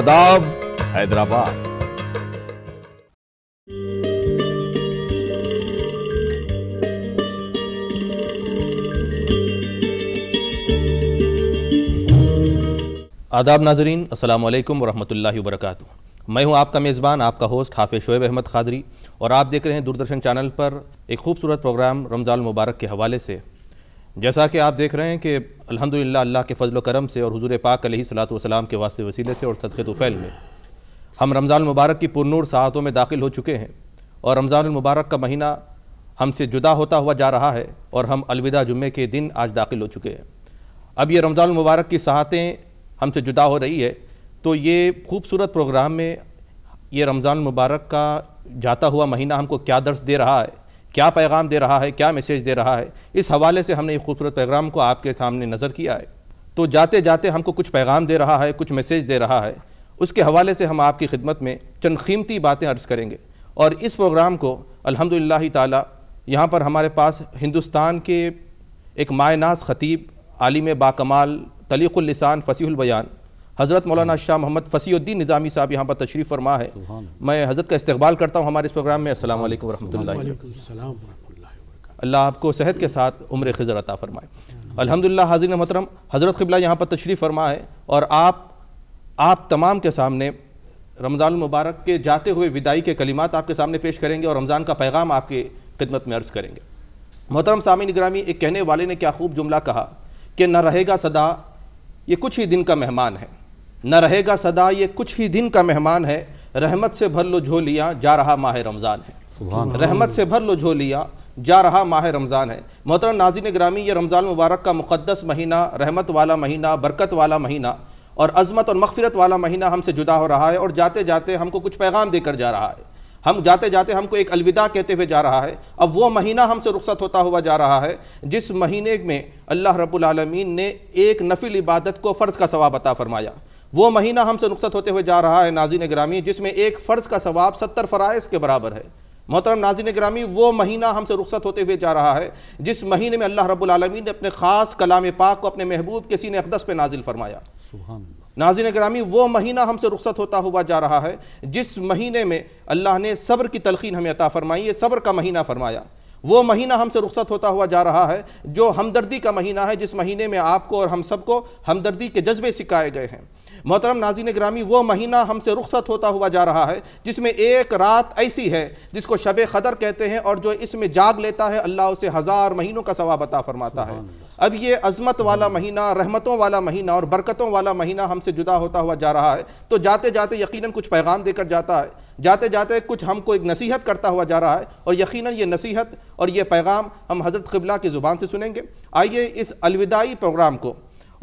आदाब हैदराबाद आदाब नाजरीन अल्लाम वरहमल वर्क मैं हूं आपका मेज़बान आपका होस्ट हाफिज़ शोएब अहमद खादरी और आप देख रहे हैं दूरदर्शन चैनल पर एक खूबसूरत प्रोग्राम रमज़ान मुबारक के हवाले से जैसा कि आप देख रहे हैं कि अल्हम्दुलिल्लाह अल्लाह के फ़जल करम से और हजूर पाक सलात वसलाम के वास्ते वसीले से और तुफ़ैल में हम रमज़ान मुबारक की पुरनूर साहतों में दाखिल हो चुके हैं और रमज़ान मुबारक का महीना हमसे जुदा होता हुआ जा रहा है और हम अलविदा जुमे के दिन आज दाखिल हो चुके हैं अब ये रमज़ान मुबारक की साहतें हमसे जुदा हो रही है तो ये खूबसूरत प्रोग्राम में ये रमज़ान मुबारक का जाता हुआ महीना हमको क्या दर्स दे रहा है क्या पैगाम दे रहा है क्या मैसेज दे रहा है इस हवाले से हमने एक खूबसूरत पैगाम को आपके सामने नज़र किया है तो जाते जाते हमको कुछ पैगाम दे रहा है कुछ मैसेज दे रहा है उसके हवाले से हम आपकी खिदमत में चंद कीमती बातें अर्ज़ करेंगे और इस प्रोग्राम को अलहमदिल्ला ताली यहाँ पर हमारे पास हिंदुस्तान के एक मायनास ख़तीब आलिम बाकमाल तलीक़ुल्लिसान फ़सीहुल हज़रत मौलाना शाह मोहम्मद फ़सीुद्दीन निज़ामी साहब यहाँ पर तशरीफ़ फरमा है मैं हज़रत का इस्तबाल करता हूँ हमारे इस प्रोग्राम में असल वरहमल अल्लाह आपको सेहत के साथ उम्र खजर अता फ़रमाए अलहमदिल्ला हाजिर मोहतरम हज़रत खबला यहाँ पर तशरीफ़ फरमा है और आप आप तमाम के सामने रमज़ान मुबारक के जाते हुए विदाई के कलिमात आपके सामने पेश करेंगे और रमज़ान का पैगाम आपके खिदमत में अर्ज़ करेंगे मोहतरम सामी निगरामी एक कहने वाले ने क्या खूब जुमला कहा कि न रहेगा सदा ये कुछ ही दिन का मेहमान है न रहेगा सदा ये कुछ ही दिन का मेहमान है रहमत से भर लो झोलिया जा रहा माह रमज़ान है रहमत से भर लो झोलिया जा रहा माह रमज़ान है मोहतरम नाजिन ग्रामी ये रमज़ान मुबारक का मुक़दस महीना रहमत वाला महीना बरकत वाला महीना और अज़मत और मगफरत वाला महीना हमसे जुदा हो रहा है और जाते जाते हमको कुछ पैगाम देकर जा रहा है हम जाते जाते हमको एक अलविदा कहते हुए जा रहा है अब वो महीना हमसे रुख्सत होता हुआ जा रहा है जिस महीने में अल्लाह रबालमीन ने एक नफिल इबादत को फ़र्ज़ का सवाब अता फ़रमाया वो महीना हमसे नुकसत होते हुए जा रहा है नाजिन ग्रामी जिसमें एक फ़र्ज़ का सवाब सत्तर फ़रज़ के बराबर है मोहतरम नाजिन ग्रामी वो महीना हमसे रुखसत होते हुए जा रहा है जिस महीने में अल्लाह रबालमीन ने अपने ख़ास कलाम पाक को अपने महबूब के ने अकदस पर नाजिल फरमाया नाजिन ग्रामी वो महीना हमसे रुखसत होता हुआ जा रहा है जिस महीने में अल्लाह ने सब्र की तलखीन हमें अता फरमाई है सब्र का महीना फरमाया वो महीना हमसे रुखसत होता हुआ जा रहा है जो हमदर्दी का महीना है जिस महीने में आपको और हम सबको हमदर्दी के जज्बे सिखाए गए हैं मोहतरम नाजीन ग्रामी वो महीना हमसे रुख्सत होता हुआ जा रहा है जिसमें एक रात ऐसी है जिसको शब ख़दर कहते हैं और जो इसमें जाग लेता है अल्लाह उसे हज़ार महीनों का सवाब अता फरमाता है अब ये अजमत वाला महीना रहमतों वाला महीना और बरकतों वाला महीना हमसे जुदा होता हुआ जा रहा है तो जाते जाते यकीनन कुछ पैगाम देकर जाता है जाते जाते कुछ हमको एक नसीहत करता हुआ जा रहा है और यकीन ये नसीहत और ये पैगाम हम हज़रत क़िबला की ज़ुबान से सुनेंगे आइए इस अलविदाई प्रोग्राम को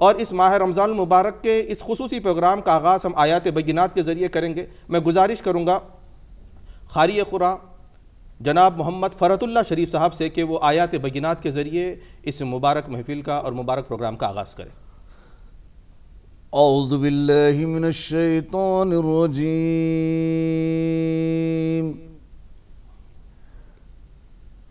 और इस माह रमज़ान मुबारक के इस खसूसी प्रोग्राम का आगाज़ हम आयात बैनात के ज़रिए करेंगे मैं गुजारिश करूँगा खारी खुरा जनाब मोहम्मद फ़रतुल्ला शरीफ साहब से कि वो आयात बैनात के ज़रिए इस मुबारक महफिल का और मुबारक प्रोग्राम का आगाज़ करें अउज़बिल्लाहिमिनश्शैतानिर्रजीम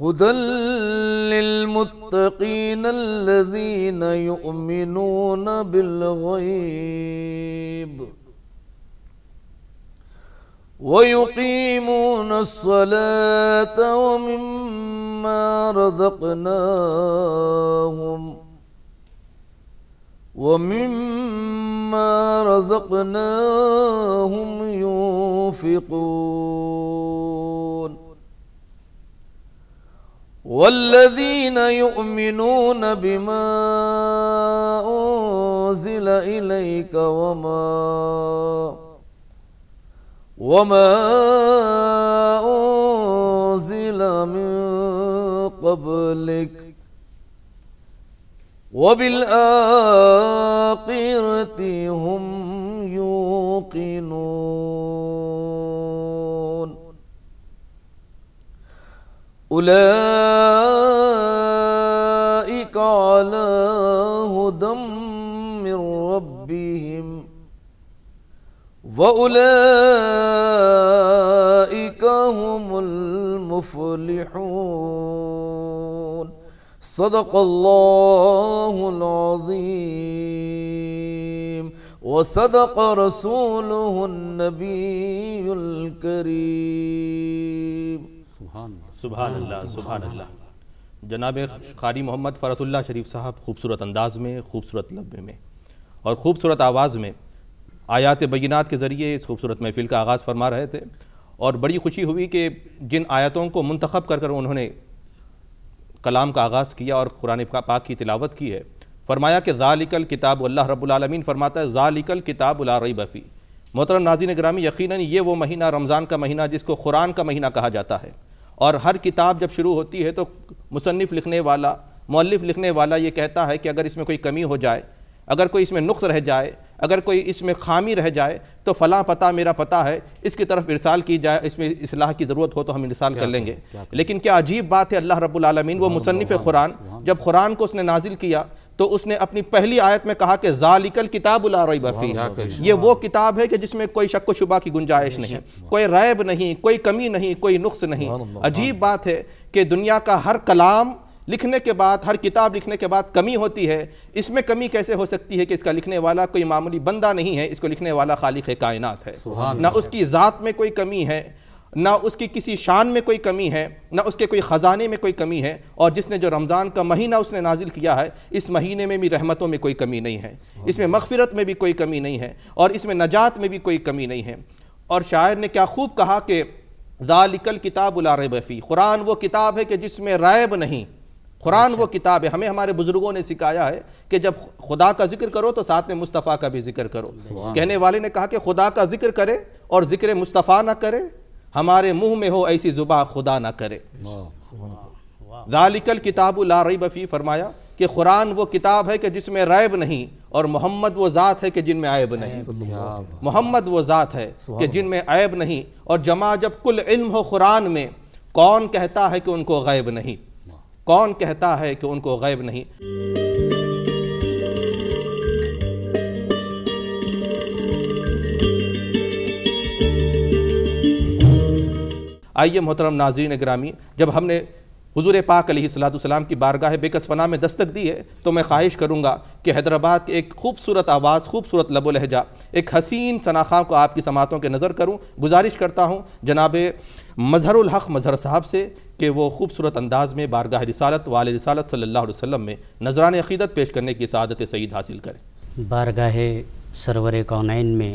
هدى للمتقين الذين يؤمنون بالغيب ويقيمون الصلاة ومما رزقناهم ومما رزقناهم ينفقون والذين يؤمنون بما أنزل إليك وما وما أنزل من قبلك وبالآخرة أولئك على هدى من ربهم وأولئك هم المفلحون صدق الله العظيم وصدق رسوله النبي الكريم سبحان الله सुबह अल्लाह हाँ, तो सुबह अल्लाह जनाब ख़ारी मोहम्मद फ़रतुल्ला शरीफ साहब खूबसूरत अंदाज में खूबसूरत लब्बे में और खूबसूरत आवाज़ में आयात बैनात के ज़रिए इस खूबसूरत महफिल का आगाज़ फरमा रहे थे और बड़ी खुशी हुई कि जिन आयतों को मंतखब कर कर उन्होंने कलाम का आगाज़ किया और कुरान पाक की तिलावत की है फरमाया कि ज़ालिकल किताब अल्लाह रबालमीन फरमाता है ज़ालिकल किताब उलारई बफ़ी मोहतरम नाजिन ग्रामी यकीन ये वो महीना रमज़ान का महीना जिसको कुरान का महीना कहा जाता है और हर किताब जब शुरू होती है तो मुसनफ़ लिखने वाला मौलफ लिखने वाला ये कहता है कि अगर इसमें कोई कमी हो जाए अगर कोई इसमें नुक्स रह जाए अगर कोई इसमें खामी रह जाए तो फ़लाँ पता मेरा पता है इसकी तरफ इरसाल की जाए इसमें इसलाह की ज़रूरत हो तो हम इरसाल कर लेंगे क्या लेकिन क्या अजीब बात है अल्लाह रब्बुल रबालमीन वो मुसनफ़ कुरान जब कुरान को उसने नाजिल किया तो उसने अपनी पहली आयत में कहा कि जालिकल किताब रही बफ़ी ये वो किताब है कि जिसमें कोई शक व शुबा की गुंजाइश नहीं कोई रैब नहीं कोई कमी नहीं कोई नुस्ख नहीं अजीब बात है कि दुनिया का हर कलाम लिखने के बाद हर किताब लिखने के बाद कमी होती है इसमें कमी कैसे हो सकती है कि इसका लिखने वाला कोई मामूली बंदा नहीं है इसको लिखने वाला खालिक कायनात है ना उसकी ज़ात में कोई कमी है ना उसकी किसी शान में कोई कमी है ना उसके कोई ख़जाने में कोई कमी है और जिसने जो रमज़ान का महीना उसने नाजिल किया है इस महीने में भी रहमतों में कोई कमी नहीं है इसमें मगफ़रत में भी कोई कमी नहीं है और इसमें नजात में भी कोई कमी नहीं है और शायर ने क्या खूब कहा कि ज़ालिकल किताब उलारबफ़ी कुरान वो किताब है कि जिसमें रायब नहीं कुरान वो अच्छा। किताब है हमें हमारे बुज़ुर्गों ने सिखाया है कि जब खुदा का जिक्र करो तो साथ में मुस्तफ़ा का भी जिक्र करो कहने वाले ने कहा कि खुदा का जिक्र करे और जिक्र मुस्तफ़ा ना करे हमारे मुंह में हो ऐसी जुबा खुदा ना करे दालिकल किताब ला रही बफ़ी फरमाया कि कुरान वो किताब है कि जिसमें रैब नहीं और मोहम्मद वो ज़ात है कि जिनमें ऐब नहीं मोहम्मद वो ज़ात है कि जिनमें ऐब नहीं और जमा जब कुल इल्म हो कुरान में कौन कहता है कि उनको गैब नहीं कौन कहता है कि उनको गैब नहीं आइए मोहतरम नाजरीन ग्रामी जब हमने हजूर पाक सलाम की बारगाह बेकसपना में दस्तक दी है तो मैं ख्वाहिश करूँगा कि हैदराबाद के एक खूबसूरत आवाज़ खूबसूरत लबो लहजा एक हसीन शनाखा को आपकी समातों के नज़र करूँ गुजारिश करता हूँ जनाब मजहरुल हक मजहर साहब से कि वो खूबसूरत अंदाज में बारगाह रसालत वाल रसालत सल्ला वसम में नजरान अकीदत पेश करने की सदत सईद हासिल करें बारगाह सरवर कौन में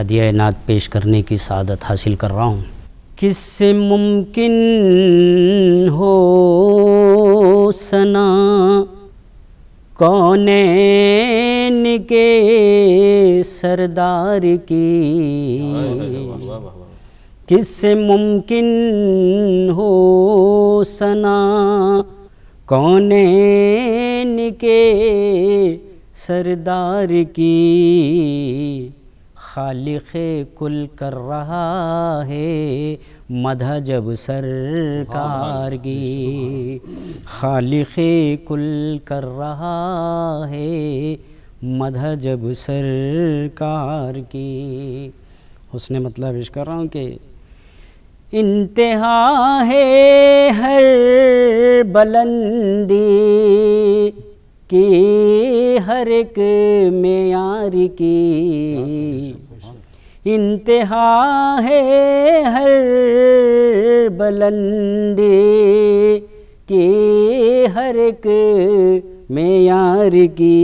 हदिया नात पेश करने की सदत हासिल कर रहा हूँ किससे मुमकिन हो सना कौन के सरदार की किससे मुमकिन हो सना कौन के सरदार की खालिख कुल कर रहा है मधा जब की खालिख कुल कर रहा है मधा जब सरकार की उसने मतलब इश कर रहा हूँ कि इंतहा है हर बुलंदी की हर एक मेयार की इंतहा है हर बुलंदी के हर एक मैार की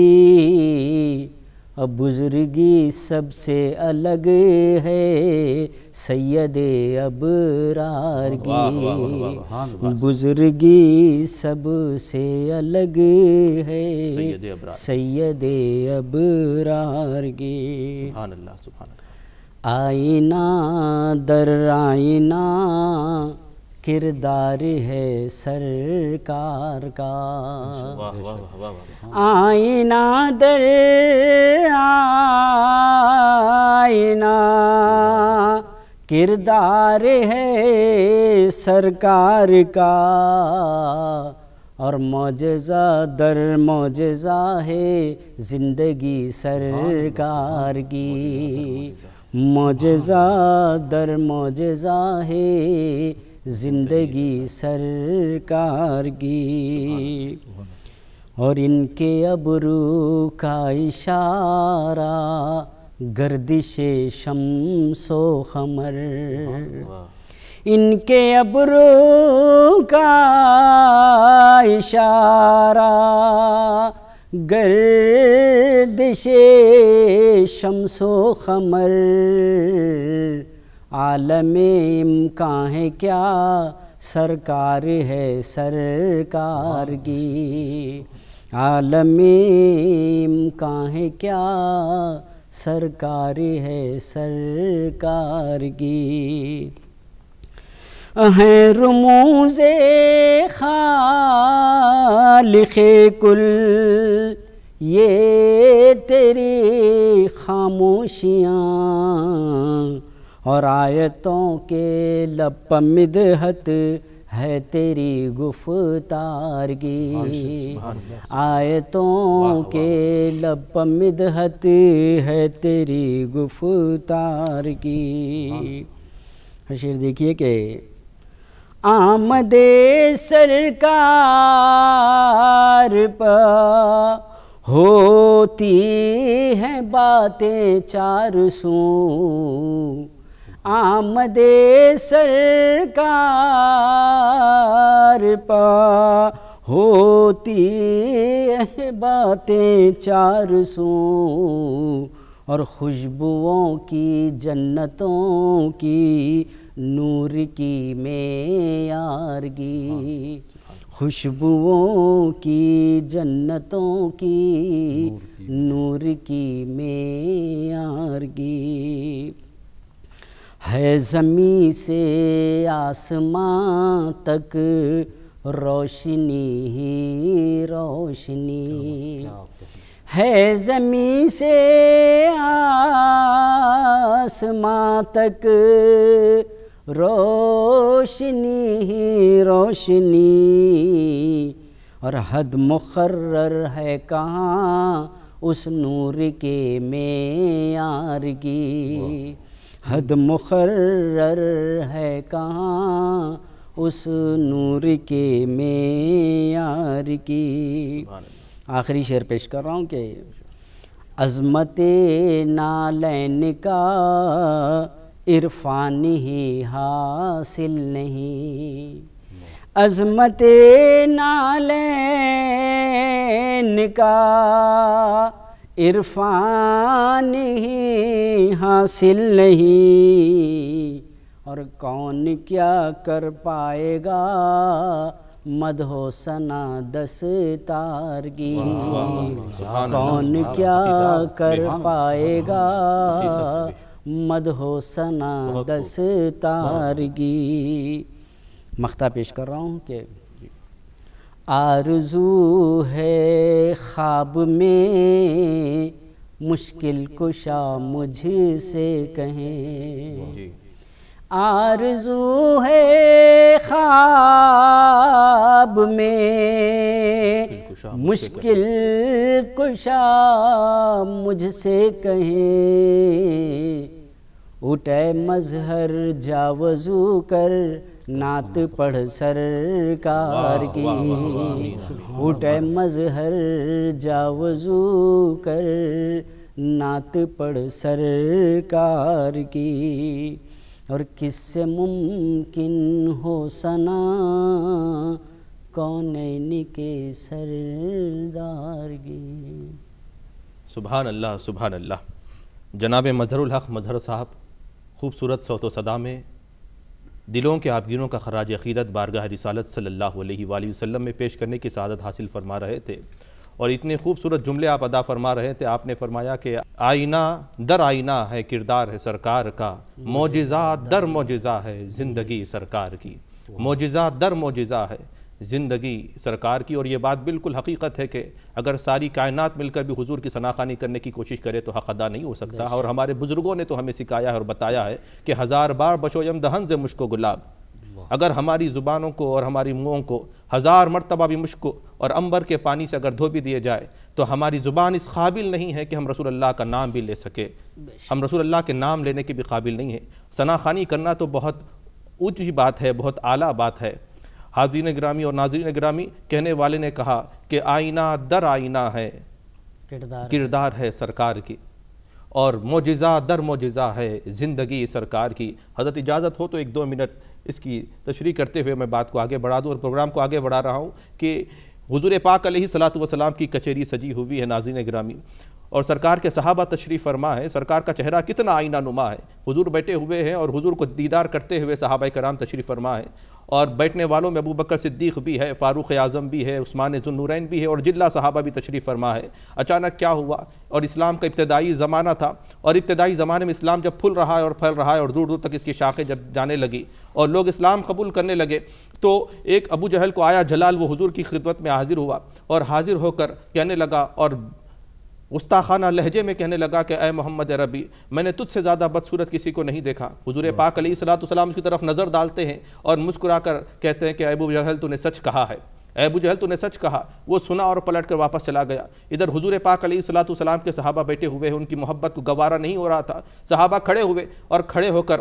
अब बुजुर्गी सबसे अलग है सैयद अब रारगी बुजुर्गी सबसे अलग है सैयद अब रारगी आईना दर आईना किरदार है सरकार का आईना दर आईना किरदार है सरकार का और मोजा दर मोजा है ज़िंदगी हाँ, सरकार की मोजा दर मोजा है ज़िंदगी सरकार की और इनके अबरू का इशारा गर्दिश शमसो हमर इनके अबरू का इशारा दिशे शमसो खमर आलम का है क्या सरकार है सरकार की आलम का है क्या सरकार है सरकार की हैं रुमूज़े खालिखे कुल ये तेरी खामोशियाँ और आयतों के लप मिदहत है तेरी गुफ्तारगी आयतों के लप मिदहत है तेरी गुफ्तारगी हशीर हाँ। देखिए कि आमदे सरकार पर होती हैं बातें चार सौ आमदे सरकार पर होती हैं बातें चार सो और खुशबुओं की जन्नतों की नूर की मेयारगी खुशबुओं की जन्नतों की नूर की मेयारगी है ज़मी से आसमां तक रोशनी ही रोशनी है ज़मी से आसमां तक रोशनी ही रोशनी और हद मुखर्र है कहाँ उस नूर के मेयार की हद मुखर्र है कहाँ उस नूर के मेयार की आखिरी शेर पेश कर रहा हूँ कि अज़मत नालैन का इरफानी ही हासिल नहीं अजमत नालैन का इरफान ही हासिल नहीं और कौन क्या कर पाएगा मधोसना दस्तारगी कौन क्या कर पाएगा मदहोसना दस तारगी मख्ता पेश कर रहा हूँ कि आरजू है ख्वाब में मुश्किल कुशा मुझसे कहें आरजू है ख्वाब में मुश्किल कुशा मुझसे कहें उठे मजहर जावज़ू कर नात पढ़ सरकार की उठे मजहर जावजू कर नात पढ़ सरकार की और किससे मुमकिन हो सना कौन के सरदारगी सुबहान अल्लाह सुबहान अल्लाह जनाब मजहरुल हक मजहर साहब खूबसूरत सोत सदा में दिलों के आबगिरों का खराज अकीदत बारगाह रिसालत सल्ला वसल्लम में पेश करने की सदत हासिल फरमा रहे थे और इतने खूबसूरत जुमले आप अदा फरमा रहे थे आपने फरमाया कि आईना दर आईना है किरदार है सरकार का मोजा दर मोजा है ज़िंदगी सरकार की मोजा दर मोजा है ज़िंदगी सरकार की और ये बात बिल्कुल हकीकत है कि अगर सारी कायनात मिलकर भी हुजूर की सनाखानी करने की कोशिश करे तो हक अदा नहीं हो सकता और हमारे बुज़ुर्गों ने तो हमें सिखाया है और बताया है कि हज़ार बार बशोयम दहन से मुश्को गुलाब अगर हमारी ज़ुबानों को और हमारी मुँहों को हज़ार मरतबा भी मुश्को और अंबर के पानी से अगर धो भी दिए जाए तो हमारी ज़ुबान इस काबिल नहीं है कि हम रसूल अल्लाह का नाम भी ले सके हम रसूल अल्लाह के नाम लेने के भी काबिल नहीं है सना खानी करना तो बहुत ऊँची बात है बहुत आला बात है हाजिन ग्रामी और नाजरीन ग्रामी कहने वाले ने कहा कि आईना दर आईना है किरदार किरदार है सरकार की और मोजा दर मोजा है ज़िंदगी सरकार की हजरत इजाज़त हो तो एक दो मिनट इसकी तशरी करते हुए मैं बात को आगे बढ़ा दूँ और प्रोग्राम को आगे बढ़ा रहा हूँ कि हजूर पाक सलात वसलाम की कचहरी सजी हुई है नाजिन ग्रामी और सरकार के सहाबा तशरीफ़ फरमा है सरकार का चेहरा कितना आईना नुमा है हुजूर बैठे हुए हैं और हुजूर को दीदार करते हुए सहाबा कराम तशरीफ़ फरमा है और बैठने वालों में अबू बकर सिद्दीक भी है फ़ारूक आज़म भी है उस्मान जुनूरैन भी है और जिला साहबा भी तशरीफ़ फरमा है अचानक क्या हुआ और इस्लाम का इब्तदाई ज़माना था और इब्तदाई ज़माने में इस्लाम जब फुल रहा है और फैल रहा है और दूर दूर तक इसकी शाखें जब जाने लगी और लोग इस्लाम कबूल करने लगे तो एक अबू जहल को आया जलाल वो हजूर की खिदमत में हाजिर हुआ और हाजिर होकर कहने लगा और गुस्ताखाना लहजे में कहने लगा कि अय मोहम्मद रबी मैंने तुझसे ज़्यादा बदसूरत किसी को नहीं देखा हजूर पाक अली सलाम उसकी तरफ नज़र डालते हैं और मुस्कुरा कर कहते हैं कि अबू जहल तूने सच कहा है अबू जहल तूने सच कहा वो सुना और पलट कर वापस चला गया इधर हुजूर पाक अली सलाम के सहाबा बैठे हुए हैं उनकी मोहब्बत को गवारा नहीं हो रहा था सहाबा खड़े हुए और खड़े होकर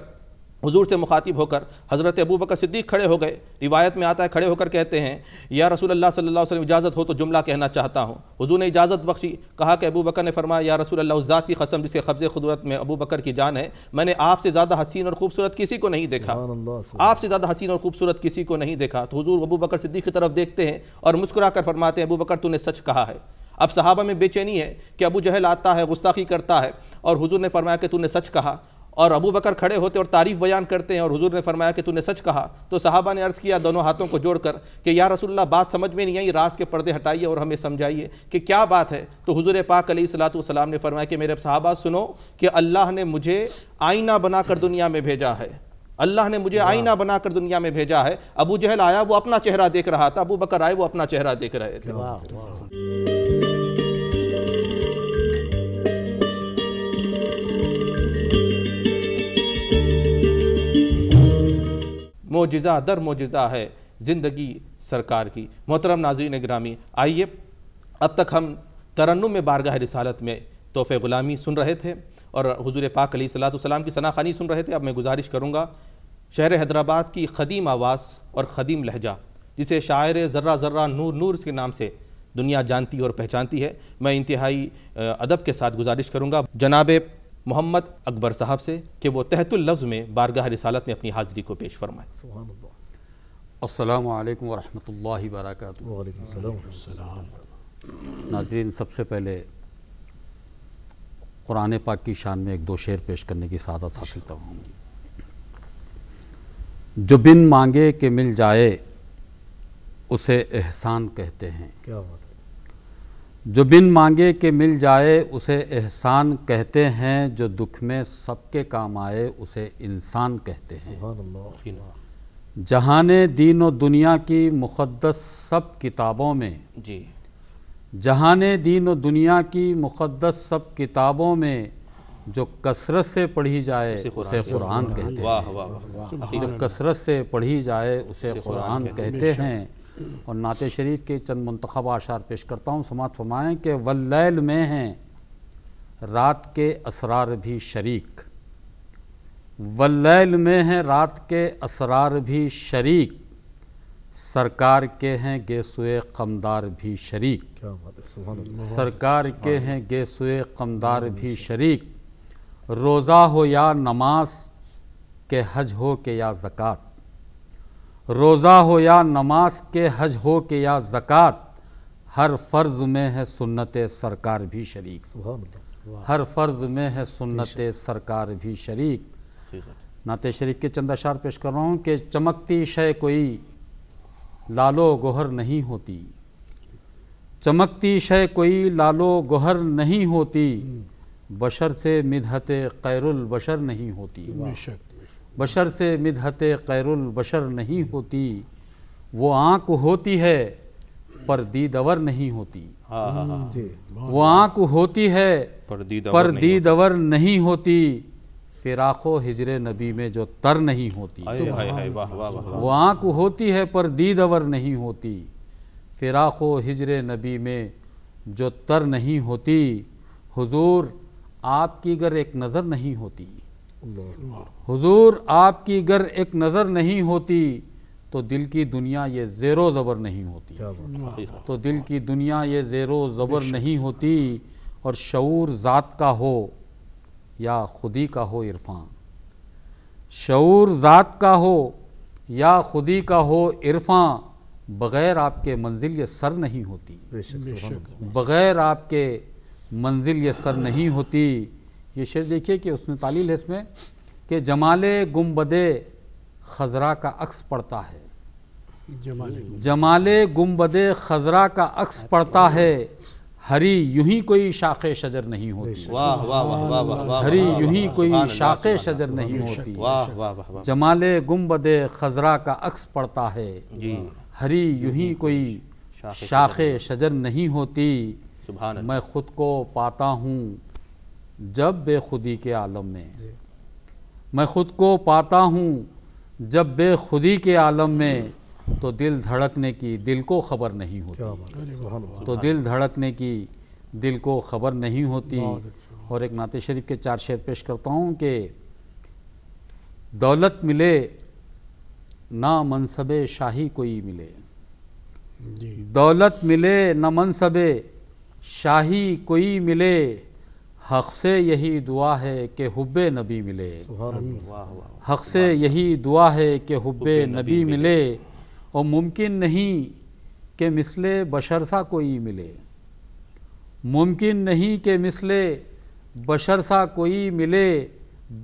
हजूर से मुखातिब होकर हज़रत अबू बकर सिद्दीक खड़े हो गए रिवायत में आता है खड़े होकर कहते हैं या रसूल अल्लाह सल्लल्लाहु अलैहि वसल्लम इजाज़त हो तो जुमला कहना चाहता हूँ हज़ू ने इजाज़त बख्शी कहा कि अबू बकर ने फरमाया या रसूल अल्लाह ज़ात की कसम जिसके कब्ज़े खुदरत में अबू बकर की जान है मैंने आपसे ज़्यादा हसीन और खूबसूरत किसी को नहीं देखा आपसे ज़्यादा हसीन और खूबसूरत किसी को नहीं देखा तो हजूर अबू बकर सिद्दीक की तरफ देखते हैं और मुस्कुरा कर फरमाते हैं अबू बकर तूने सच कहा है अब सहाबा में बेचैनी है कि अबू जहल आता है गुस्ताखी करता है और हुजूर ने फरमाया कि तूने सच कहा और अबू बकर खड़े होते और तारीफ़ बयान करते हैं और हुजूर ने फरमाया कि तूने सच कहा तो साहबा ने अर्ज़ किया दोनों हाथों को जोड़कर कि या रसुल्ला बात समझ में नहीं आई रास के पर्दे हटाइए और हमें समझाइए कि क्या बात है तो हुजूर पाक अली सलाम ने फरमाया कि मेरे साहबा सुनो कि अल्लाह ने मुझे आईना बनाकर दुनिया में भेजा है अल्लाह ने मुझे आईना बनाकर दुनिया में भेजा है अबू जहल आया वो अपना चेहरा देख रहा था अबू बकर आए वो अपना चेहरा देख रहे थे मोजा दर मोजा है ज़िंदगी सरकार की मोहतरम नाजरीन ग्रामी आइए अब तक हम तरन्नुम में बारगाह रिसालत में तोहफ़े ग़ुलामी सुन रहे थे और हजूर पाक सलाम की सनाखानी सुन रहे थे अब मैं गुजारिश करूँगा शहर हैदराबाद की ख़दीम आवाज़ और ख़दीम लहजा जिसे शायर ज़र्रा ज़र्रा नूर नूर के नाम से दुनिया जानती और पहचानती है मैं इंतहाई अदब के साथ गुजारिश करूँगा जनाब मोहम्मद अकबर साहब से कि वो तहतुल लफ्ज़ में बारगाह रिसालत में अपनी हाज़िरी को पेश फरमाए अल्लाम वरहि वरक नाजरीन सबसे पहले कुरान पाक की शान में एक दो शेर पेश करने की सादत हासिल करवाऊँगी जो बिन मांगे के मिल जाए उसे एहसान कहते हैं क्या बात जो बिन मांगे के मिल जाए उसे एहसान कहते हैं जो दुख में सबके काम आए उसे इंसान कहते हैं जहाने दीन और दुनिया की मुक़दस सब किताबों में जी जहाने दीन और दुनिया की मुक़दस सब किताबों में जो कसरत से पढ़ी जाए उसे कुरान कहते हैं जो कसरत से पढ़ी जाए उसे कुरान कहते हैं और नात शरीफ के चंद मंतखब आशार पेश करता हूँ समात फरमाएँ कि वल्लैल में हैं रात के असरार भी शरीक वल्लैल में हैं रात के असरार भी शरीक सरकार के हैं गेसुए कमदार भी शरीक क्या सरकार के हैं गेसुए कमदार भी शरीक रोज़ा हो या नमाज के हज हो के या जक़ात रोज़ा हो या नमाज के हज हो के या ज़क़़त हर फ़र्ज़ में है सुन्नत सरकार भी शरीक हर फ़र्ज़ में है सुन्नत सरकार भी शरीक नात शरीफ के चंद अशार पेश कर रहा हूँ कि चमकती शय कोई लालो गोहर नहीं होती चमकती शय कोई लालो गोहर नहीं होती हम्म। बशर से मिधत कैरुल बशर नहीं होती बशर से मिदहत कैरुल बशर नहीं होती वो आँख होती है पर दीदवर नहीं होती हाँ, हाँ, हाँ। वो आँख होती है पर दीदवर, पर दीदवर नहीं होती फिराक़ो हिजर नबी में जो तर नहीं होती वो आँख होती है पर दीदवर नहीं होती फिराक़ो हिजर नबी में जो तर नहीं होती हुजूर आपकी अगर एक नज़र नहीं होती हुजूर आपकी अगर एक नज़र नहीं होती तो दिल की दुनिया ये ज़ेरो ज़बर नहीं होती तो दिल की दुनिया ये ज़ेरो ज़बर नहीं होती और शूर ज़ात का हो या खुदी का हो इरफान शूर ज़ात का हो या खुदी का हो इरफान बग़ैर आपके मंजिल ये सर नहीं होती बग़ैर आपके मंजिल ये सर नहीं होती ये शेर देखिए कि उसमें तालील है इसमें कि जमाल गुम्बद खजरा का अक्स पड़ता है जमाल गुम्बद खजरा का अक्स पड़ता है हरी यूं ही कोई शाख शजर नहीं होती वाह वाह हरी यूं ही कोई शाख शजर नहीं होती जमाल गुम्बद खजरा का अक्स पड़ता है हरी यूं ही कोई शाख शजर नहीं होती मैं खुद को पाता हूँ जब बेखुदी के आलम में मैं ख़ुद को पाता हूँ जब बेखुदी के आलम में तो दिल धड़कने की दिल को खबर नहीं होती तो दिल धड़कने की दिल को खबर नहीं होती अच्छा। और एक नाते शरीफ के चार शेर पेश करता हूँ कि दौलत मिले ना मनसब शाही कोई मिले दौलत मिले ना मनसब शाही कोई मिले हक से यही दुआ है कि हुब नबी मिले हक से यही दुआ है कि हुब नबी मिले और मुमकिन नहीं कि मिसले बशरसा कोई मिले मुमकिन नहीं कि मिसले बशरसा कोई मिले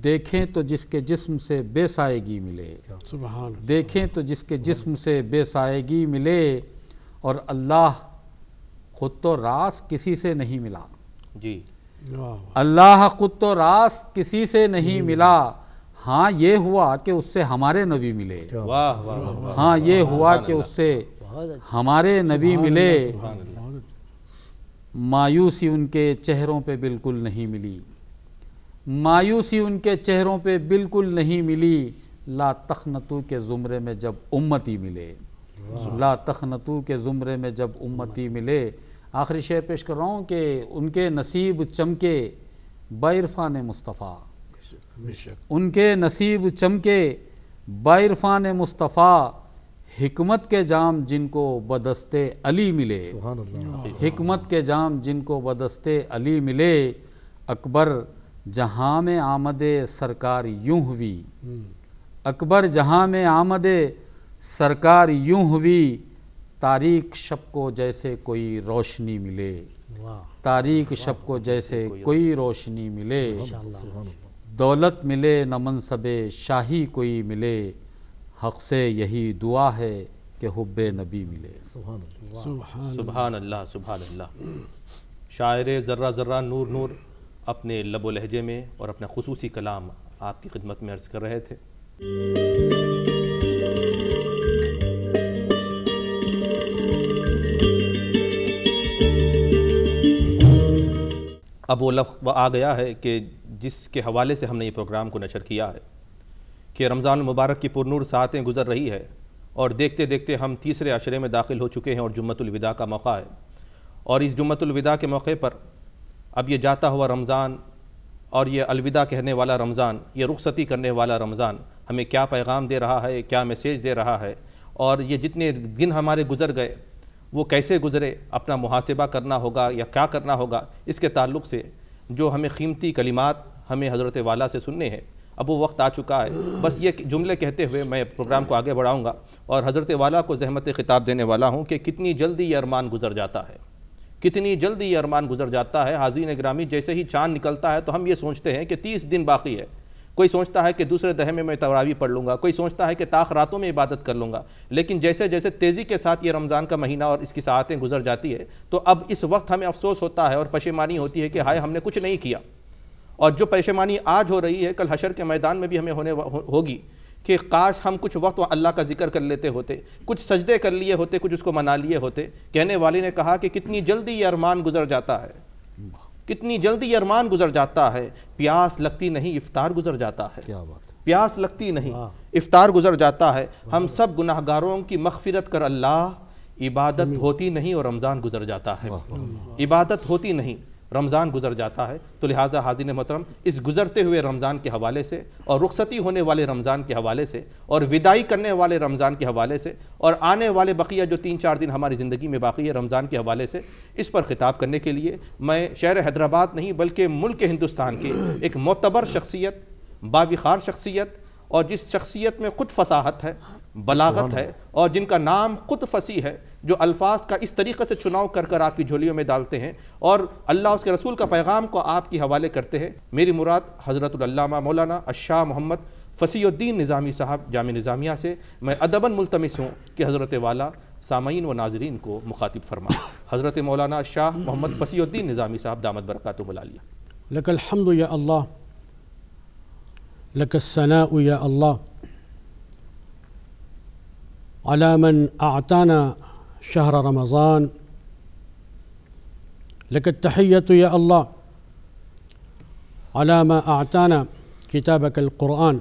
देखें तो जिसके जिस्म से बेसायगी मिले देखें तो जिसके जिस्म से बेसायगी मिले और अल्लाह ख़ुद तो रास किसी से नहीं मिला जी अल्लाह खुद तो रास किसी से नहीं हम्म। मिला हाँ ये हुआ कि उससे हमारे नबी मिले हाँ ये हुआ कि उससे अच्छा। हमारे नबी मिले मायूसी उनके चेहरों पे बिल्कुल नहीं मिली मायूसी उनके चेहरों पे बिल्कुल नहीं मिली ला तखनतु के ज़ुमरे में जब उम्मती मिले ला तखनतु के ज़ुमरे में जब उम्मती मिले आखिरी शेर पेश कर रहा हूँ कि उनके नसीब चमके बरफ़ान मुस्तफ़ा उनके नसीब चमके बरफ़ान मुस्तफ़ा हमत के जाम जिनको बदस्ते अली मिले हमत के जाम जिनको बदस्ते अली मिले अकबर जहाँ में आमद सरकार यूँ हुई हम्म। अकबर जहाँ में आमद सरकार यूँ हुई तारीख शब को जैसे कोई रोशनी मिले तारीख शब को जैसे कोई रोशनी मिले दौलत मिले न मनसब शाही कोई मिले हक से यही दुआ है कि हुब नबी मिले सुबहान अल्लाह सुबहान अल्लाह शायर ज़र्रा ज़र्रा नूर नूर अपने लबो लहजे में और अपना खसूसी कलाम आपकी खिदमत में अर्ज़ कर रहे थे अब वो लफ् आ गया है कि जिसके हवाले से हमने ये प्रोग्राम को नशर किया है कि रमज़ान मुबारक की पुरनूर सातें गुजर रही है और देखते देखते हम तीसरे अशरे में दाखिल हो चुके हैं और जुम्मतविदा का मौका है और इस जुम्मतविदा के मौके पर अब ये जाता हुआ रमज़ान और ये अलविदा कहने वाला रमज़ान ये रुखसती करने वाला रमज़ान हमें क्या पैगाम दे रहा है क्या मैसेज दे रहा है और ये जितने दिन हमारे गुजर गए वो कैसे गुजरे अपना मुहासिबा करना होगा या क्या करना होगा इसके ताल्लुक से जो हमें कीमती कलिमात हमें हज़रत वाला से सुनने हैं अब वो वक्त आ चुका है बस ये जुमले कहते हुए मैं प्रोग्राम को आगे बढ़ाऊँगा और हज़रत वाला को जहमत ख़िताब देने वाला हूँ कि कितनी जल्दी ये अरमान गुजर जाता है कितनी जल्दी ये अरमान गुजर जाता है हाजी ग्रामी जैसे ही चाँद निकलता है तो हम ये सोचते हैं कि तीस दिन बाकी है कोई सोचता है कि दूसरे दहे में मैं तवरावी पढ़ लूँगा कोई सोचता है कि ताख रातों में इबादत कर लूँगा लेकिन जैसे जैसे तेज़ी के साथ ये रमज़ान का महीना और इसकी साहतें गुजर जाती है तो अब इस वक्त हमें अफसोस होता है और पशेमानी होती है कि हाय हमने कुछ नहीं किया और जो परेशानी आज हो रही है कल हशर के मैदान में भी हमें होने होगी कि काश हम कुछ वक्त अल्लाह का जिक्र कर लेते होते कुछ सजदे कर लिए होते कुछ उसको मना लिए होते कहने वाले ने कहा कि कितनी जल्दी ये अरमान गुजर जाता है कितनी जल्दी अरमान गुजर जाता है प्यास लगती नहीं इफ्तार गुजर जाता है क्या बात प्यास लगती नहीं हाँ। इफ्तार गुजर जाता है हम सब गुनाहगारों की मखफिरत कर अल्लाह इबादत होती नहीं और रमज़ान गुजर जाता है इबादत होती नहीं रमज़ान गुजर जाता है तो लिहाजा ने मोहतरम इस गुजरते हुए रमज़ान के हवाले से और रुखसती होने वाले रमज़ान के हवाले से और विदाई करने वाले रमज़ान के हवाले से और आने वाले बकिया जो तीन चार दिन हमारी ज़िंदगी में बाकी है रमज़ान के हवाले से इस पर ख़िताब करने के लिए मैं शहर हैदराबाद नहीं बल्कि मुल्क हिंदुस्तान के एक मोतबर शख्सियत बाविखार शख्सियत और जिस शख्सियत में खुद फसाहत है बलागत है और जिनका नाम खुद फसी है जो अल्फाज का इस तरीक़े से चुनाव कर कर आपकी झोलियों में डालते हैं और अल्लाह उसके रसूल का पैगाम को आपके हवाले करते हैं मेरी मुराद हजरत मौलाना अशाह मोहम्मद फ़सीुद्दीन निज़ामी साहब जाम निज़ामिया से मैं अदबन मुलतमस हूँ कि हज़रत वाला सामीन व नाजरीन को मुखातिब फरमा हज़रत मौलाना शाह मोहम्मद फ़सीुद्दीन निज़ामी साहब दामद बरक़ात मलालिया लकलहमद या अल्लाह लकसना या अल्लाह अलामन आताना شهر رمضان لك التحية يا الله على ما أعتانا كتابك القرآن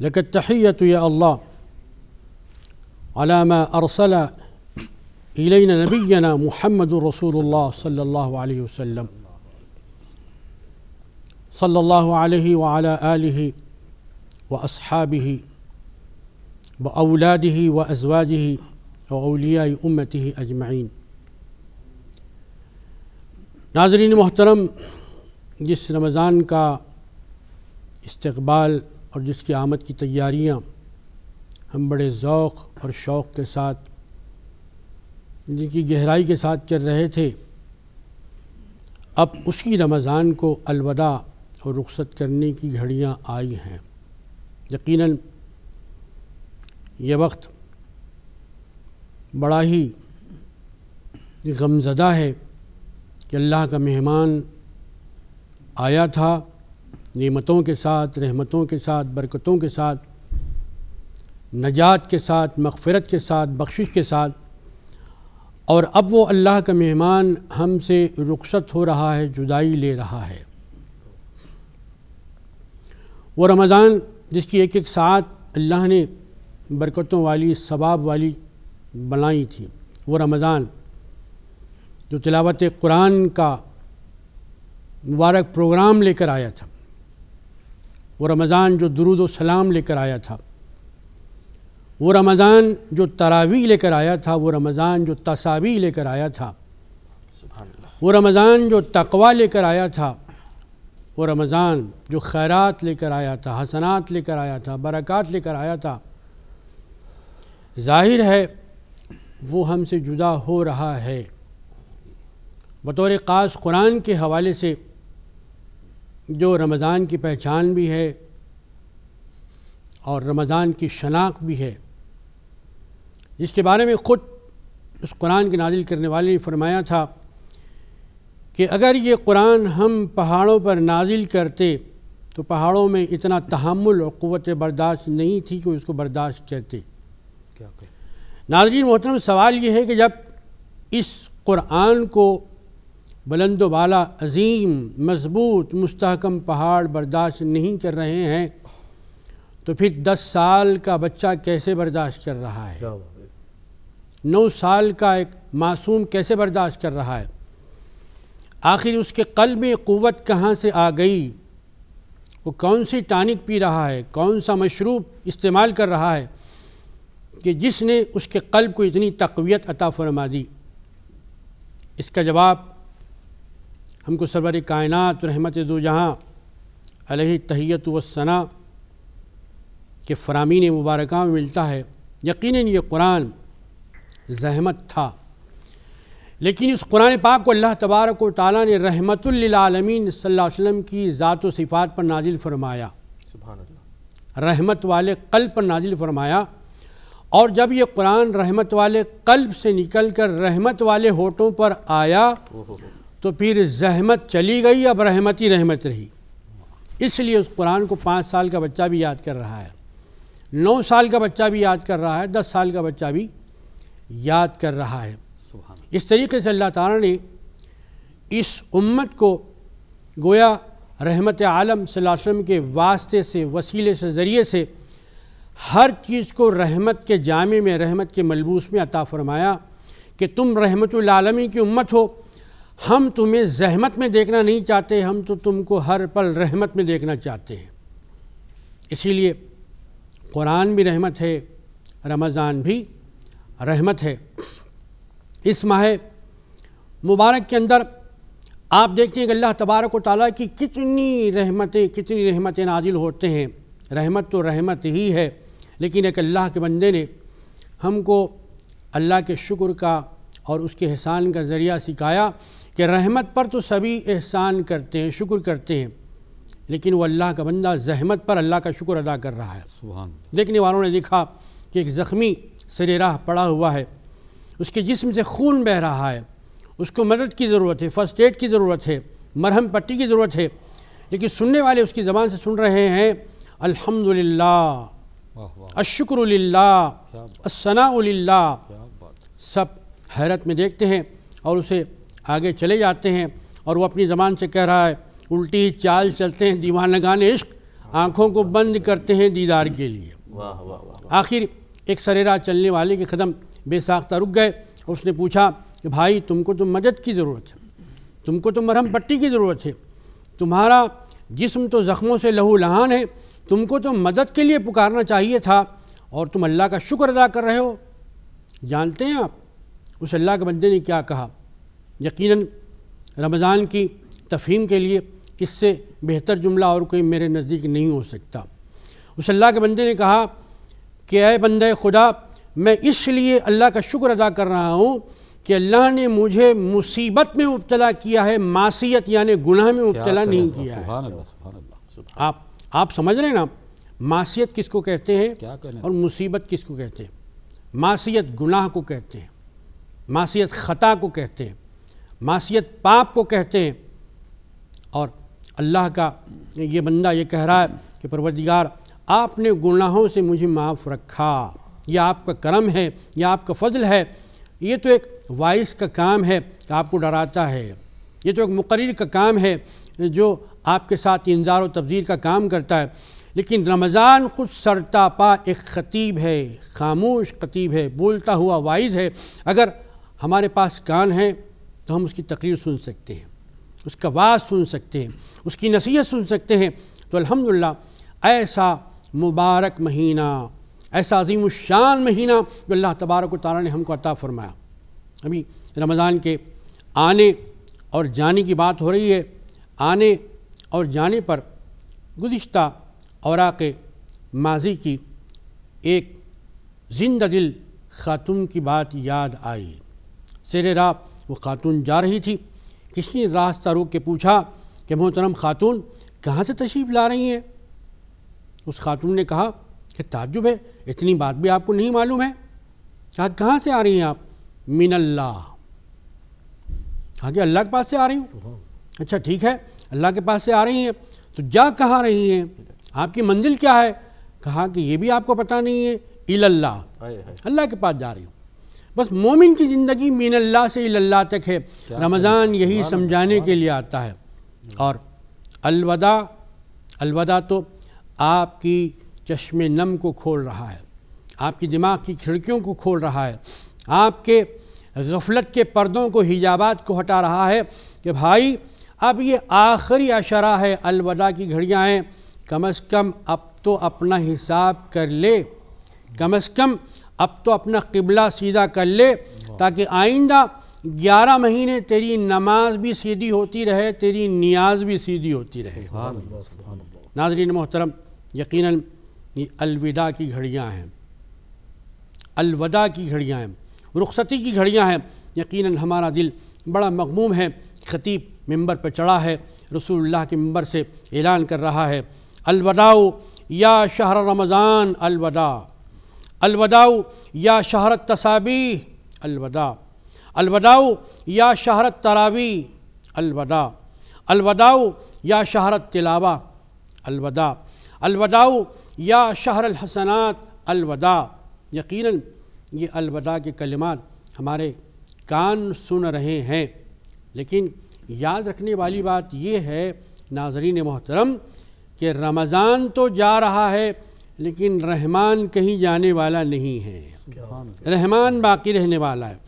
لك التحية يا الله على ما أرسل إلينا نبينا محمد رسول الله صلى الله عليه وسلم صلى الله عليه وعلى آله وأصحابه व अवलाद ही व अजवाज ही अलिया उम्मत ही अजमाइन नाजरीन मोहतरम जिस रमज़ान का इस्तबाल और जिसकी आमद की तैयारियाँ हम बड़े ओक़ और शौक़ के साथ जिनकी गहराई के साथ चल रहे थे अब उसी रमज़ान को अलविदा और रुखसत करने की घड़ियाँ आई हैं यकीनन ये वक्त बड़ा ही गमजदा है कि अल्लाह का मेहमान आया था नियमतों के साथ रहमतों के साथ बरकतों के साथ नजात के साथ मगफ़रत के साथ बख्शिश के साथ और अब वो अल्लाह का मेहमान हमसे रुखसत हो रहा है जुदाई ले रहा है वो रमज़ान जिसकी एक एक साथ अल्लाह ने बरकतों वाली सबाब वाली बनाई थी वो रमज़ान जो तिलावत कुरान का मुबारक प्रोग्राम लेकर आया था वो रमज़ान जो दरुद सलाम लेकर आया था वो रमज़ान जो तरावी लेकर आया था वो रमज़ान जो तसावी लेकर आया था वो रमज़ान जो तकवा लेकर आया था वो रमज़ान जो खैरात लेकर आया था हसनात लेकर आया था बरक़ात लेकर आया था जाहिर है वो हमसे जुदा हो रहा है बतौर ख़ास कुरान के हवाले से जो रमज़ान की पहचान भी है और रमज़ान की शनाख्त भी है जिसके बारे में ख़ुद उस कुरान के नाजिल करने वाले ने फरमाया था कि अगर ये कुरान हम पहाड़ों पर नाजिल करते तो पहाड़ों में इतना तहमुल और क़वत बर्दाश्त नहीं थी कि उसको बर्दाश्त करते नाजरीन मोहतरम सवाल ये है कि जब इस कुरान को बुलंद वाला अजीम मजबूत मुस्तकम पहाड़ बर्दाश्त नहीं कर रहे हैं तो फिर दस साल का बच्चा कैसे बर्दाश्त कर रहा है नौ साल का एक मासूम कैसे बर्दाश्त कर रहा है आखिर उसके कल में क़वत कहाँ से आ गई वो कौन सी टानिक पी रहा है कौन सा मशरूब इस्तेमाल कर रहा है कि जिसने उसके कल्ब को इतनी तकवीत अता फरमा दी इसका जवाब हमको सरवर कायनत रहमत दो जहाँ अलह तहैत वसना के फ़रामीन मुबारक में मिलता है यकीन ये कुरान जहमत था लेकिन इस कुरान पाक को अल्लाह तबारक ताली ने रहमतुल्लालमीन वसम की ज़ात सिफ़ात पर नाजिल फरमाया रहमत वाले कल पर नाजिल फरमाया और जब ये कुरान रहमत वाले कल्ब से निकल कर रहमत वाले होठों पर आया तो फिर जहमत चली गई अब रहमत ही रहमत रही इसलिए उस कुरान को पाँच साल का बच्चा भी याद कर रहा है नौ साल का बच्चा भी याद कर रहा है दस साल का बच्चा भी याद कर रहा है इस तरीके से अल्लाह ताला ने इस उम्मत को गोया रहमत आलम वसल्लम के वास्ते से वसीले से ज़रिए से हर चीज़ को रहमत के जामे में रहमत के मलबूस में अता फरमाया कि तुम रहमतमी की उम्मत हो हम तुम्हें जहमत में देखना नहीं चाहते हम तो तुमको हर पल रहमत में देखना चाहते हैं इसीलिए कुरान भी रहमत है रमज़ान भी रहमत है इस माह मुबारक के अंदर आप देखते हैं कि अल्लाह तबारक व ताली की कितनी रहमतें कितनी रहमतें नाजिल होते हैं रहमत तो रहमत ही है लेकिन एक अल्लाह के बंदे ने हमको अल्लाह के शुक्र का और उसके एहसान का ज़रिया सिखाया कि रहमत पर तो सभी एहसान करते हैं शुक्र करते हैं लेकिन वो अल्लाह का बंदा जहमत पर अल्लाह का शुक्र अदा कर रहा है देखने वालों ने देखा कि एक ज़ख्मी सरेराह पड़ा हुआ है उसके जिस्म से खून बह रहा है उसको मदद की ज़रूरत है फ़र्स्ट एड की ज़रूरत है मरहम पट्टी की ज़रूरत है लेकिन सुनने वाले उसकी ज़बान से सुन रहे हैं अल्हम्दुलिल्लाह अशुक्रसनाउल्ला सब हैरत में देखते हैं और उसे आगे चले जाते हैं और वो अपनी ज़बान से कह रहा है उल्टी चाल चलते हैं दीवान लगान इश्क आँखों को बंद करते हैं दीदार के लिए आखिर एक सरेरा चलने वाले के कदम बेसाख्ता रुक गए और उसने पूछा कि भाई तुमको तो मदद की ज़रूरत है तुमको तो मरहम पट्टी की ज़रूरत है तुम्हारा जिस्म तो ज़ख्मों से लहू लहान है तुमको तो मदद के लिए पुकारना चाहिए था और तुम अल्लाह का शुक्र अदा कर रहे हो जानते हैं आप उस अल्लाह के बंदे ने क्या कहा यकीनन रमज़ान की तफहीम के लिए इससे बेहतर जुमला और कोई मेरे नज़दीक नहीं हो सकता उस अल्लाह के बंदे ने कहा कि अय बंद खुदा मैं इसलिए अल्लाह का शुक्र अदा कर रहा हूँ कि अल्लाह ने मुझे मुसीबत में मुबतला किया है मासीत यानि गुनाह में मुबतला नहीं किया है आप आप समझ रहे ना मासीत किसको कहते हैं क्या और मुसीबत किसको कहते हैं मासीत गुनाह को कहते हैं मासीत ख़ता को कहते हैं मासीत पाप को कहते हैं और अल्लाह का ये बंदा ये कह रहा है कि परवरदिगार आपने गुनाहों से मुझे माफ़ रखा यह आपका करम है यह आपका फजल है ये तो एक वाइस का काम है आपको डराता है ये तो एक मुकर का काम है जो आपके साथ इंजार व तब्जीर का काम करता है लेकिन रमज़ान खुद सरतापा एक ख़तीब है खामोश ख़तीब है बोलता हुआ वाइज है अगर हमारे पास कान है तो हम उसकी तकरीर सुन सकते हैं उसका वाज सुन सकते हैं उसकी नसीहत सुन सकते हैं तो अल्हम्दुलिल्लाह ऐसा मुबारक महीना ऐसा अजीम शान महीना जो अल्लाह तबारक तारा ने हमको अता फ़रमाया अभी रमज़ान के आने और जाने की बात हो रही है आने और जाने पर गुज्त और के माजी की एक जिंदा दिल खातून की बात याद आई शेर राह वो खातून जा रही थी किसी रास्ता रोक के पूछा कि मोहतरम खातून कहाँ से तशरीफ़ ला रही हैं उस खातून ने कहा कि ताजुब है इतनी बात भी आपको नहीं मालूम है कहा कहाँ से आ रही हैं आप मिनल्ला कहा कि अल्लाह के पास से आ रही हूँ अच्छा ठीक है अल्लाह के पास से आ रही हैं तो जा कहाँ रही हैं आपकी मंजिल क्या है कहा कि ये भी आपको पता नहीं है इल्लाह अल्लाह के पास जा रही हूँ बस मोमिन की ज़िंदगी मीन अल्लाह से इल्ला तक है रमज़ान यही समझाने के लिए आता है और अलवदा अलवदा तो आपकी चश्म नम को खोल रहा है आपकी दिमाग की खिड़कियों को खोल रहा है आपके गफलत के पर्दों को हिजाबात को हटा रहा है कि भाई अब ये आखिरी अशरा है अलविदा की घड़ियाँ हैं कम अज़ कम अब तो अपना हिसाब कर ले कम अज़ कम अब तो अपना किबला सीधा कर ले ताकि आइंदा ग्यारह महीने तेरी नमाज भी सीधी होती रहे तेरी नियाज भी सीधी होती रहे नाजरीन मोहतरम यकीनन ये अलविदा की घड़ियाँ हैं अलविदा की घड़ियाँ हैं रुखसती की घड़ियाँ हैं यकीनन हमारा दिल बड़ा मगमूम है खतीब मंबर पर चढ़ा है रसूलुल्लाह के मंबर से ऐलान कर रहा है अलवदाओ या शहर रमज़ान अलवदा अलवदाओ या शहर तसाबी अलवदा अलवदाओ या शहर तरावी अलवदा अलवदाओ या शहर तिलावा अलवदा अलवदाओ या शहर हसनात अलवदा यकीनन ये अलवदा के कलिमात हमारे कान सुन रहे हैं लेकिन याद रखने वाली बात यह है नाजरीन मोहतरम कि रमज़ान तो जा रहा है लेकिन रहमान कहीं जाने वाला नहीं है रहमान बाकी रहने वाला है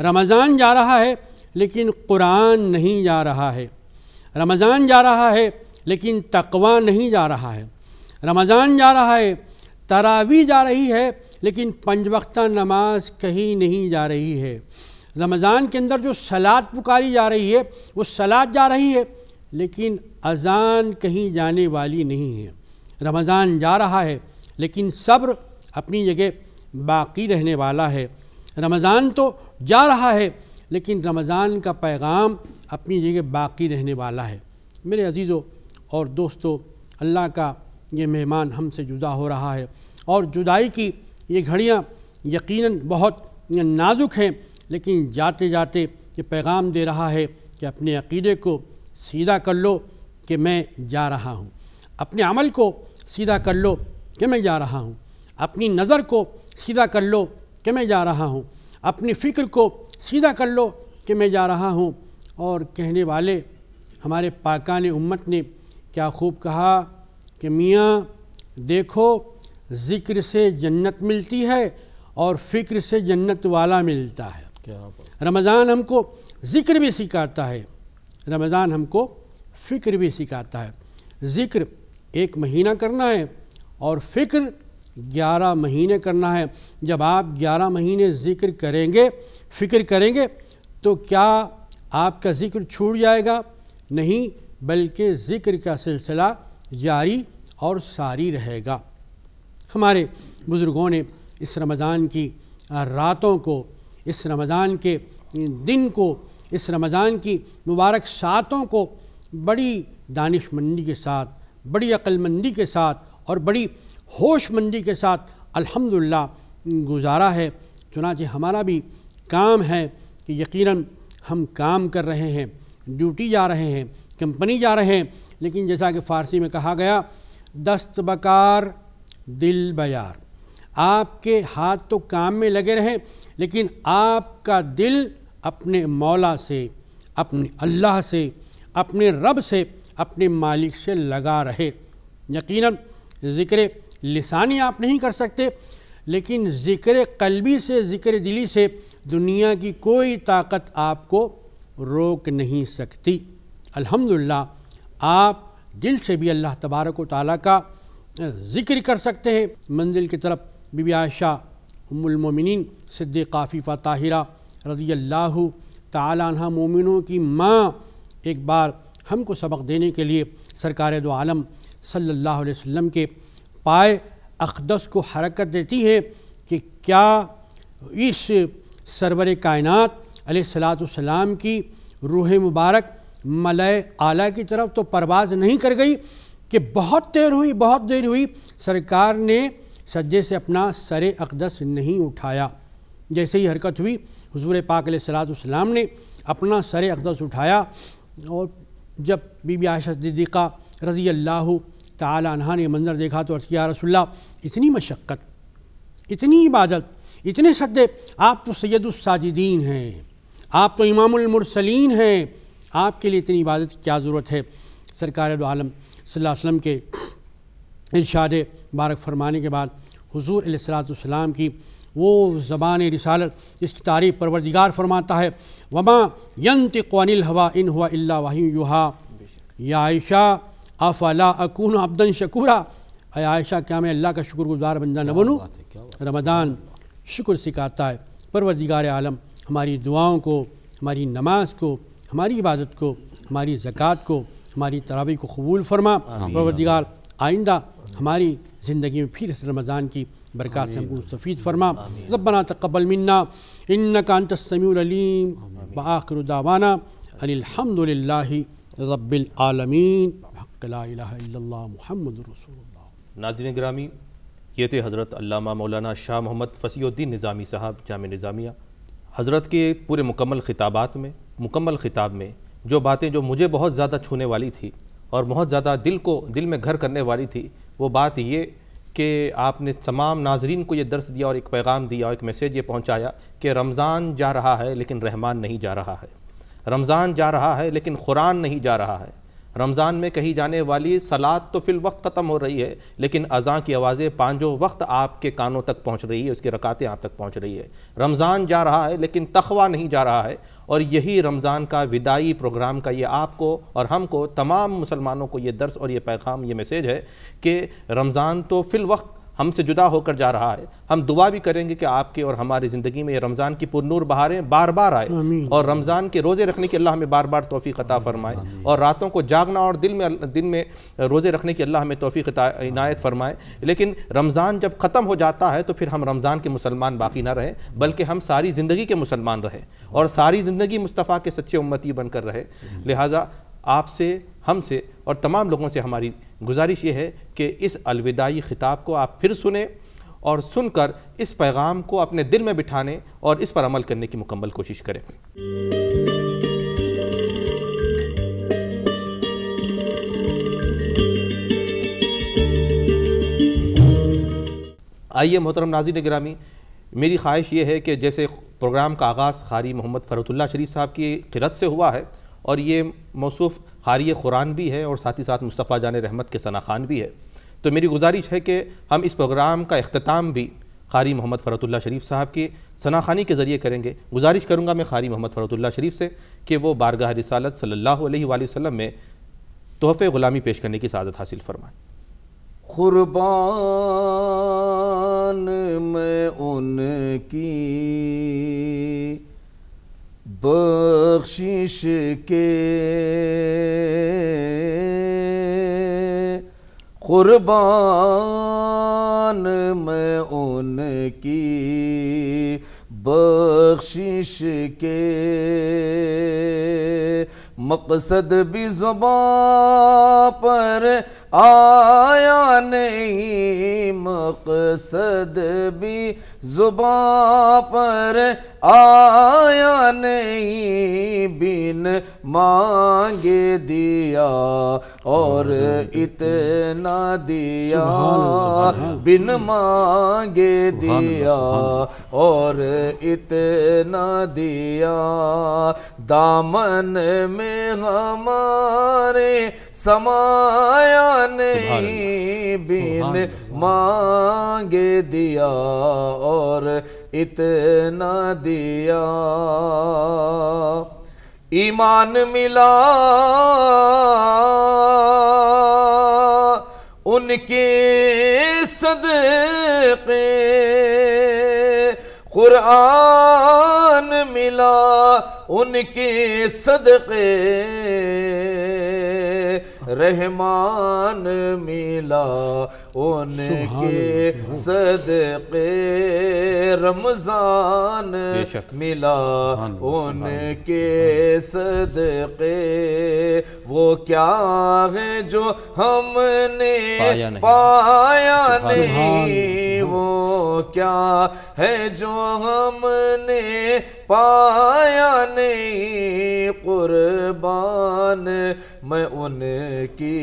रमज़ान जा रहा है लेकिन कुरान नहीं जा रहा है रमज़ान जा रहा है लेकिन तकवा नहीं जा रहा है रमज़ान जा रहा है तरावी जा रही है लेकिन पंज नमाज कहीं नहीं जा रही है रमज़ान के अंदर जो सलाद पुकारी जा रही है वो सलाद जा रही है लेकिन अजान कहीं जाने वाली नहीं है रमज़ान जा रहा है लेकिन सब्र अपनी जगह बाकी रहने वाला है रमज़ान तो जा रहा है लेकिन रमज़ान का पैगाम अपनी जगह बाकी रहने वाला है मेरे अजीज़ों और दोस्तों अल्लाह का ये मेहमान हमसे जुदा हो रहा है और जुदाई की ये घड़ियाँ यकीनन बहुत नाजुक हैं लेकिन जाते जाते ये पैगाम दे रहा है कि अपने अकीदे को सीधा कर लो कि मैं जा रहा हूँ अपने अमल को सीधा कर लो कि मैं जा रहा हूँ अपनी नज़र को सीधा कर लो कि मैं जा रहा हूँ अपनी फ़िक्र को सीधा कर लो कि मैं जा रहा हूँ और कहने वाले हमारे पाकान उम्मत ने क्या खूब कहा कि मियाँ देखो ज़िक्र से जन्नत मिलती है और फ़िक्र से जन्नत वाला मिलता है रमज़ान हमको ज़िक्र भी सिखाता है रमज़ान हमको फ़िक्र भी सिखाता है ज़िक्र एक महीना करना है और फ़िक्र ग्यारह महीने करना है जब आप ग्यारह महीने ज़िक्र करेंगे फ़िक्र करेंगे तो क्या आपका ज़िक्र छूट जाएगा नहीं बल्कि ज़िक्र का सिलसिला जारी और सारी रहेगा हमारे बुज़ुर्गों ने इस रमज़ान की रातों को इस रमज़ान के दिन को इस रमज़ान की मुबारक सातों को बड़ी दानिशमंदी के साथ बड़ी अक्लमंदी के साथ और बड़ी होशमंदी के साथ अल्हम्दुलिल्लाह गुजारा है चुनाचे हमारा भी काम है कि यकीनन हम काम कर रहे हैं ड्यूटी जा रहे हैं कंपनी जा रहे हैं लेकिन जैसा कि फ़ारसी में कहा गया दस्तबकार दिल बयार आपके हाथ तो काम में लगे रहें लेकिन आपका दिल अपने मौला से अपने अल्लाह से अपने रब से अपने मालिक से लगा रहे यकीनन ज़िक्र लसानी आप नहीं कर सकते लेकिन ज़िक्र कलबी से ज़िक्र दिली से दुनिया की कोई ताकत आपको रोक नहीं सकती अल्हम्दुलिल्लाह आप दिल से भी अल्लाह तबारक ताली का ज़िक्र कर सकते हैं मंजिल की तरफ बीबी आयशा उमुलमोमिन सिद्दीक़ा काफीफा ताहिरा रज़ी अल्लाह तहा मोमिनों की माँ एक बार हमको सबक देने के लिए सरकार दो आलम सल्ला वम के पाए अकदस को हरकत देती है कि क्या इस सरवर कायनत सलाम की रूह मुबारक मलय आला की तरफ तो परवाज़ नहीं कर गई कि बहुत देर हुई बहुत देर हुई सरकार ने सज्जे से अपना सर अकदस नहीं उठाया जैसे ही हरकत हुई हजूर पाक सलाम ने अपना सर अकदस उठाया और जब बीबी आयशा सिद्दीक़ा रज़ी अल्लाह तहा ने मंजर देखा तो अर्थ किया रसोल्ला इतनी मशक्क़त इतनी इबादत इतने सदे आप तो सैदुलसाजिदीन हैं आप तो इमामसलिन हैं आपके लिए इतनी इबादत क्या ज़रूरत है सरकार आलम वसम के इर्शाद मुबारक फरमाने के बाद हजूर सलाम की वो ज़बान रिसालत इसकी तारीफ़ परवरदिगार फरमाता है वमा यंत क़ानिल हवा इन हुआ इल्ला वही युहा या आयशा अफला अकून अब्दन शकूरा आयशा क्या मैं अल्लाह का शुक्रगुजार बंदा न बनूँ रमदान शुक्र सिखाता है परवरदिगार आलम हमारी दुआओं को हमारी नमाज को हमारी इबादत को हमारी ज़क़़त को हमारी तरावी को कबूल फरमा परवरदिगार आइंदा हमारी ज़िंदगी में फिर इस रमज़ान की बरक़ात से हमको मुस्तफ़ीद फरमा बना तकबल मन्ना इन का तस्मीम बआखर दावाना रबालमीन महमद नाजिन ग्रामी ये थे हज़रत अल्लामा मौलाना शाह मोहम्मद फसीद्दीन निज़ामी साहब जाम निज़ामिया हज़रत के पूरे मुकम्मल ख़िताबात में मुकम्मल ख़िताब में जो बातें जो मुझे बहुत ज़्यादा छूने वाली थी और बहुत ज़्यादा दिल को दिल में घर करने वाली थी वो बात ये कि आपने तमाम नाजरीन को ये दर्स दिया और एक पैगाम दिया और एक मैसेज ये पहुँचाया कि रमज़ान जा रहा है लेकिन रहमान नहीं जा रहा है रमज़ान जा रहा है लेकिन कुरान नहीं जा रहा है रमज़ान में कही जाने वाली सलाद तो फिल वक्त ख़त्म हो रही है लेकिन अज़ा की आवाज़ें पाँचों वक्त आपके कानों तक पहुँच रही है उसकी रकातें आप तक पहुँच रही है रमज़ान जा रहा है लेकिन तखवा नहीं जा रहा है और यही रमज़ान का विदाई प्रोग्राम का ये आपको और हमको तमाम मुसलमानों को ये दर्स और ये पैगाम ये मैसेज है कि रमज़ान तो फिल वक्त हमसे जुदा होकर जा रहा है हम दुआ भी करेंगे कि आपके और हमारी ज़िंदगी में ये रमज़ान की पुरनूर बहारें बार बार आए और रमज़ान के रोज़े रखने की अल्लाह हमें बार बार तोफ़ी अता फ़रमाए और रातों को जागना और दिल में दिन में रोज़े रखने की अल्लाह हमें तोफ़ी इनायत फ़रमाए लेकिन रमज़ान जब ख़त्म हो जाता है तो फिर हम रमज़ान के मुसलमान बाकी ना रहें बल्कि हम सारी ज़िंदगी के मुसलमान रहें और सारी ज़िंदगी मुस्तफ़ा के सच्चे उम्मती बनकर रहे लिहाजा आपसे हमसे और तमाम लोगों से हमारी गुजारिश ये है कि इस अलविदाई ख़िताब को आप फिर सुने और सुनकर इस पैगाम को अपने दिल में बिठाने और इस पर अमल करने की मुकम्मल कोशिश करें आइए मोहतरम नाजी ग्रामी मेरी ख्वाहिश ये है कि जैसे प्रोग्राम का आगाज़ खारी मोहम्मद फ़रतुल्ला शरीफ साहब की किरत से हुआ है और ये मौसूफ़ ख़ारी ख़ुरान भी है और साथ ही साथ मुस्तफ़ा जान रहमत के सना खान भी है तो मेरी गुजारिश है कि हम इस प्रोग्राम का अख्ताम भी खारी मोहम्मद फ़रतुल्ला शरीफ साहब की सनाखानी के ज़रिए करेंगे गुजारिश करूँगा मैं खारी मोहम्मद फ़रतुल्ला शरीफ से कि वो बारगाह रिसालत सल्ला वसम में तोहफ़े ग़ुलामी पेश करने की सादत हासिल फरमाएँ क़ुरबान में उनकी बख्शिश के कुर्बान में उनकी बख्शिश के मकसद भी जुबा पर आया नहीं मकसद भी जुबा पर आया नहीं बिन मांगे दिया और इतना दिया बिन मांगे दिया और इतना दिया दामन में हमारे समाया नहीं बिन मांगे दिया और इतना दिया ईमान मिला उनके सदके कुरान मिला उनके सदक़े रहमान मिला उनके सदके रमजान मिला उनके सदके वो क्या है जो हमने पाया नहीं वो क्या है जो हमने पाया नहीं कुर्बान मैं उनकी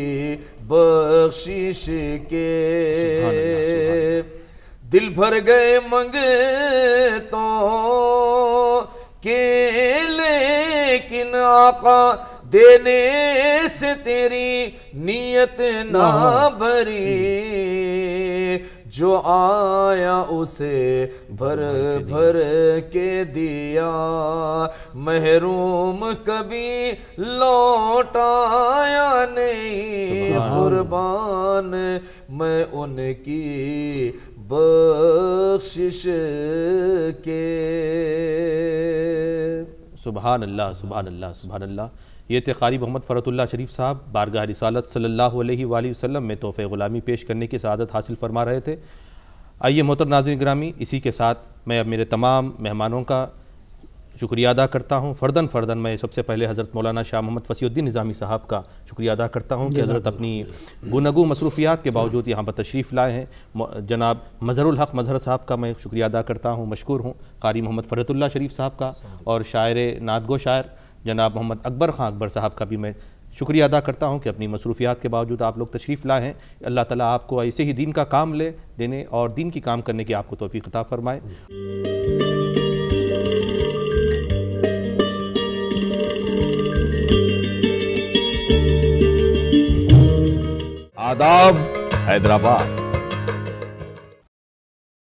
बख्शिश के दिल भर गए मंग तो के लेकिन आका देने से तेरी नियत ना भरी जो आया उसे भर भर के दिया महरूम कभी लौट आया नहीं कुर्बान मैं उनकी बख्शिश के सुबह अल्लाह सुबह अल्लाह सुबह अल्लाह ये खारी मोहम्मद फ़रतुल्ला शरीफ साहब बारगाह रिसालत सल्लल्लाहु अलैहि वसल्लम में तोहफ़े ग़ुलामी पेश करने की शादत हासिल फरमा रहे थे आइए मोहतर नाजिन ग्रामी इसी के साथ मैं अब मेरे तमाम मेहमानों का शुक्रिया अदा करता हूँ फ़र्दन फ़र्दन मैं सबसे पहले हज़रत मौलाना शाह मोहम्मद फ़सीुद्दीन निज़ामी साहब का शुक्रिया अदा करता हूँ कि हज़रत अपनी गुनगु मसरूफियात के बावजूद यहाँ पर तशरीफ़ लाए हैं जनाब मज़हरुल हक मज़हर साहब का मैं शुक्रिया अदा करता हूँ मशहूर हूँ कारी मोहम्मद फ़रतुल्ला शरीफ साहब का और शायर नादगो शायर जनाब मोहम्मद अकबर ख़ान अकबर साहब का भी मैं शुक्रिया अदा करता हूँ कि अपनी मसरूफियात के बावजूद आप लोग तशरीफ़ लाए हैं अल्लाह ताला आपको ऐसे ही दिन का काम ले देने और दिन की काम करने की आपको तोफ़ी खता फरमाए आदाब हैदराबाद